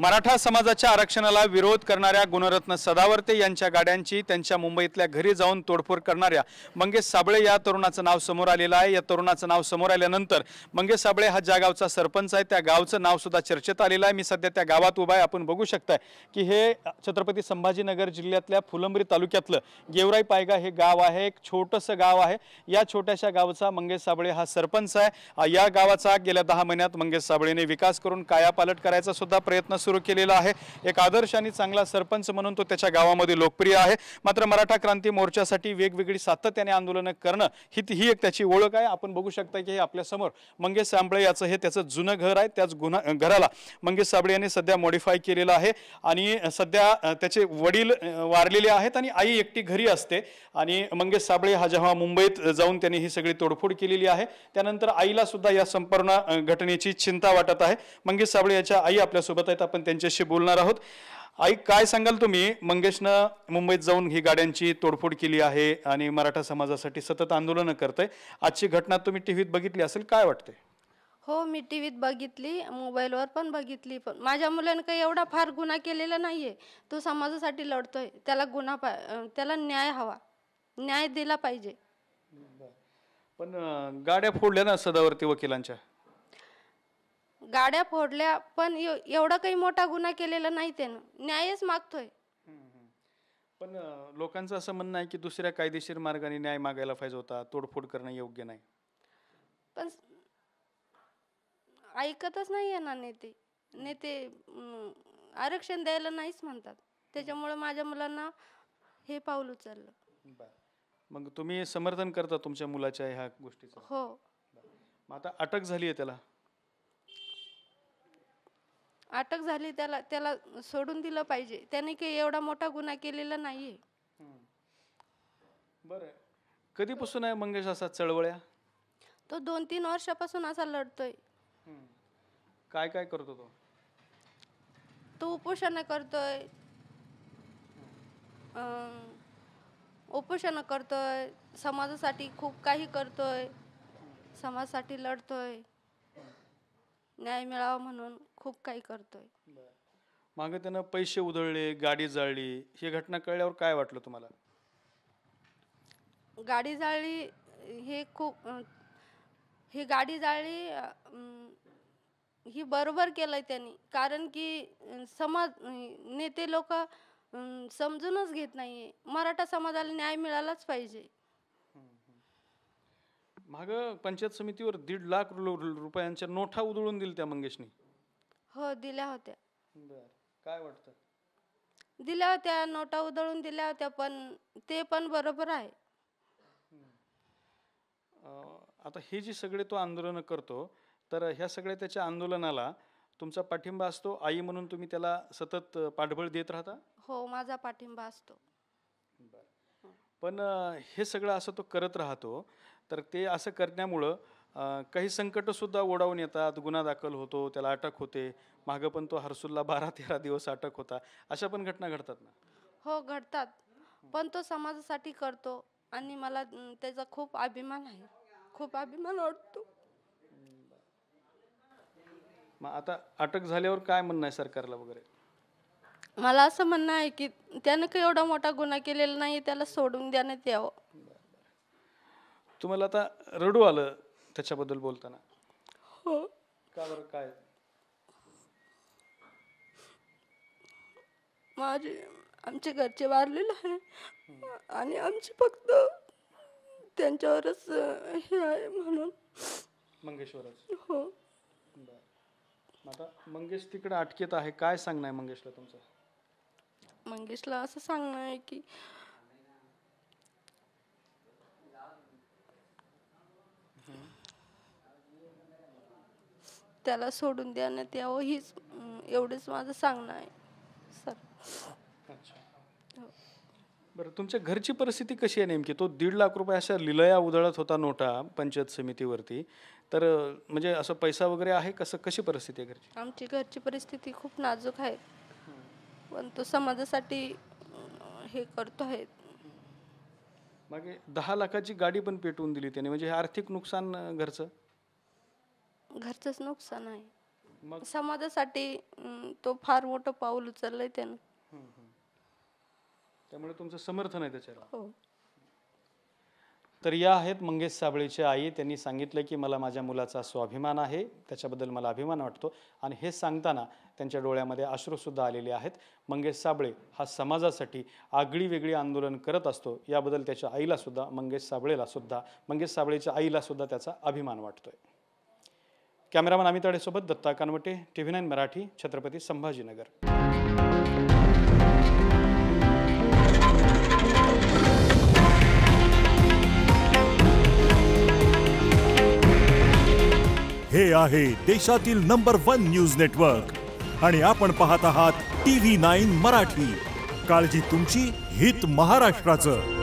मराठा समाजाच्या आरक्षणाला विरोध करणाऱ्या गुणरत्न सदावर्ते यांच्या गाड्यांची त्यांच्या मुंबईतल्या घरी जाऊन तोडफोड करणाऱ्या मंगेश साबळे या तरुणाचं नाव समोर आलेलं आहे या तरुणाचं नाव समोर आल्यानंतर मंगेश साबळे हा ज्या गावचा सरपंच आहे त्या गावचं नावसुद्धा चर्चेत आलेलं आहे मी सध्या त्या गावात उभा आहे आपण बघू शकताय की हे छत्रपती संभाजीनगर जिल्ह्यातल्या फुलंबरी तालुक्यातलं गेवराई पायगा हे गाव आहे एक छोटंसं गाव आहे या छोट्याशा गावचा मंगेश साबळे हा सरपंच आहे या गावाचा गेल्या दहा महिन्यात मंगेश साबळेने विकास करून कायापालट करायचा सुद्धा प्रयत्न सुरू सुरू केलेला आहे एक आदर्श आणि चांगला सरपंच म्हणून तो त्याच्या गावामध्ये लोकप्रिय आहे मात्र मराठा क्रांती मोर्चासाठी वेगवेगळी सातत्याने आंदोलनं करणं ही ही एक त्याची ओळख आहे आपण बघू शकता की हे आपल्यासमोर मंगेश सांबळे याचं हे त्याचं जुनं घर आहे त्याच गुन्हा घराला मंगेश साबळे यांनी सध्या मॉडिफाय केलेलं आहे आणि सध्या त्याचे वडील वारलेले आहेत आणि आई एकटी घरी असते आणि मंगेश साबळे हा जेव्हा मुंबईत जाऊन त्यांनी ही सगळी तोडफोड केलेली आहे त्यानंतर आईला सुद्धा या संपूर्ण घटनेची चिंता वाटत आहे मंगेश साबळे याच्या आई आपल्यासोबत आहेत आपण आपण त्यांच्याशी बोलणार आहोत आई काय सांगाल तुम्ही मंगेशनं मुंबईत जाऊन ही गाड्यांची तोडफोड केली आहे आणि मराठा समाजासाठी सतत आंदोलनं करतंय आजची घटना तुम्ही टी व्हीत बघितली असेल काय वाटते हो मी टी व्हीत बघितली मोबाईलवर पण बघितली पण माझ्या मुलानं काही एवढा फार गुन्हा केलेला नाही आहे तो समाजासाठी लढतोय त्याला गुन्हा त्याला न्याय हवा न्याय दिला पाहिजे पण गाड्या फोडल्या ना सदावर्ती वकिलांच्या गाड्या फोडल्या पण एवढा काही मोठा गुन्हा केलेला नाही त्यानं न्यायच मागतोय पण लोकांचं असं म्हणणं आहे की दुसऱ्या कायदेशीर मार्गाने न्याय मागायला पाहिजे होता तोडफोड करणं योग्य नाही पण ऐकतच नाही ना नेते नेते आरक्षण द्यायला नाहीच म्हणतात त्याच्यामुळे माझ्या मुलांना हे पाऊल उचललं मग तुम्ही समर्थन करता तुमच्या मुलाच्या ह्या गोष्टीचं हो मग आता अटक झाली आहे त्याला अटक झाली त्याला त्याला सोडून दिलं पाहिजे त्याने काही एवढा मोठा गुन्हा केलेला नाहीये बरं कधीपासून आहे मंगेश असा चळवळ्या तो दोन तीन वर्षापासून असा लढतोय काय काय करतो तो तो उपोषण करतोय उपोषण करतोय समाजासाठी खूप काही करतोय समाजासाठी लढतोय न्याय मिळावा म्हणून खूप काही करतोय मागे त्यानं पैसे उधळले गाडी जाळली ही घटना कळल्यावर काय वाटलं तुम्हाला गाडी जाळली हे खूप हे ही गाडी जाळली ही बरोबर केलंय त्यांनी कारण की समाज नेते लोक समजूनच घेत नाहीये मराठा समाजाला न्याय मिळालाच पाहिजे मागं पंचायत समितीवर दीड लाख रुपयांच्या नोटा उधळून दिल त्या मंगेशनी हो दिल्या होत्या बर काय वाटतं दिल्या होत्या नोटा उधळून दिल्या होत्या पण ते पण बरोबर आहे आता हे जे सगळे तो आंदोलन करतो तर ह्या सगळ्या त्याच्या आंदोलनाला तुमचा पाठिंबा असतो आई म्हणून तुम्ही त्याला सतत पाठबळ देत राहता हो माझा पाठिंबा असतो पण हे सगळं असं तो करत राहतो तर ते असं करण्यामुळं काही संकटंसुद्धा ओढावून येतात गुन्हा दाखल होतो त्याला अटक होते मागं पण तो हरसुल्ला बारा तेरा दिवस अटक होता अशा पण घटना घडतात ना हो घडतात पण तो समाजासाठी करतो आणि मला त्याचा खूप अभिमान आहे खूप अभिमान वाटतो मग आता अटक झाल्यावर काय म्हणणं आहे सरकारला वगैरे मला असं म्हणणं आहे की त्यानं काही एवढा मोठा गुन्हा केलेला नाही त्याला सोडून देण्यात यावं तुम्हाला आता रडू आलं त्याच्याबद्दल बोलताना हो का बरं काय माझे आमचे घरचे वारलेले आहे आणि आमची फक्त त्यांच्यावरच हे आहे म्हणून मंगेशवरच हो आता मंगेश तिकडे अटकेत आहे काय सांगणं आहे मंगेशला तुमचं मंगेशला असं सांगणं आहे की त्याला सोडून ना यावं हीच एवढंच माझं सांगणं आहे सर बरं तुमच्या घरची परिस्थिती कशी आहे नेमकी तो दीड लाख रुपये अशा लिलया उधळत होता नोटा पंचायत समितीवरती तर म्हणजे असं पैसा वगैरे आहे कसं कशी परिस्थिती आहे घरची आमची घरची परिस्थिती खूप नाजूक आहे पण तो समाजासाठी हे करतो आहे मागे दहा लाखाची गाडी पण पेटवून दिली त्याने म्हणजे आर्थिक नुकसान घरचं घरचंच नुकसान मग आहे समाजासाठी तो फार मोठं पाऊल उचललंय त्यानं त्यामुळे तुमचं समर्थन आहे त्याच्याला हो तर या आहेत मंगेश साबळेची आई त्यांनी सांगितलं की मला माझ्या मुलाचा स्वाभिमान आहे त्याच्याबद्दल मला अभिमान वाटतो आणि हे सांगताना त्यांच्या डोळ्यामध्ये अश्रूसुद्धा आलेले आहेत मंगेश साबळे हा समाजासाठी आगळी वेगळी आंदोलन करत असतो याबद्दल त्याच्या आईलासुद्धा मंगेश साबळेला सुद्धा मंगेश साबळेच्या आईलासुद्धा त्याचा अभिमान वाटतोय कॅमेरामन अमित सोबत Datta Kanwate T V nine Marathi Chhatrapati Sambhajinagar हे आहे देशातील नंबर वन न्यूज नेटवर्क आणि आपण पाहत आहात टी व्ही नाईन मराठी काळजी तुमची हित महाराष्ट्राचं